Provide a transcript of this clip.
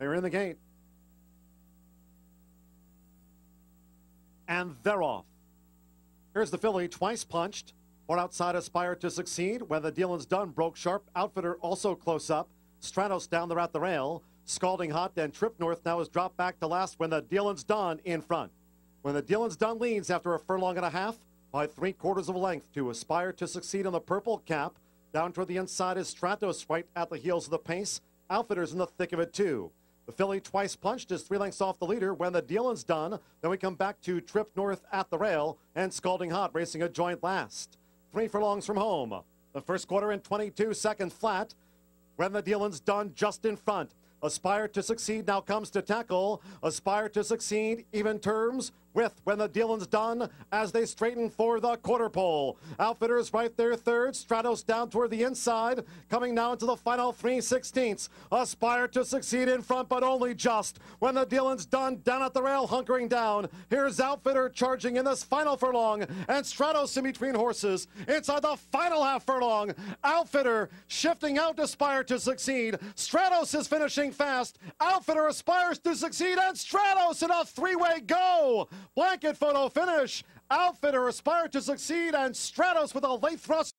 They were in the gate. And they're off. Here's the filly, twice punched. One outside aspired to succeed. When the deal is done, broke sharp. Outfitter also close up. Stratos down there at the rail. Scalding hot, then Trip North now is dropped back to last when the Dillon's done in front. When the Dillon's done leads after a furlong and a half by three quarters of a length to aspire to succeed on the purple cap. Down toward the inside is Stratos right at the heels of the pace. Outfitters in the thick of it too. The filly twice punched is three lengths off the leader when the dealing's done. Then we come back to Trip North at the rail and Scalding Hot racing a joint last. Three furlongs from home. The first quarter in 22 seconds flat. When the dealing's done just in front. Aspire to succeed now comes to tackle. Aspire to succeed, even terms with when the dealing's done as they straighten for the quarter pole. Outfitters right there third, Stratos down toward the inside, coming now into the final three sixteenths. Aspire to succeed in front, but only just. When the dealing's done, down at the rail, hunkering down. Here's Outfitter charging in this final furlong, and Stratos in between horses. Inside the final half furlong, Outfitter shifting out to Aspire to succeed. Stratos is finishing fast. Outfitter aspires to succeed, and Stratos in a three-way go. Blanket photo finish. Outfitter aspired to succeed, and Stratos with a late thrust.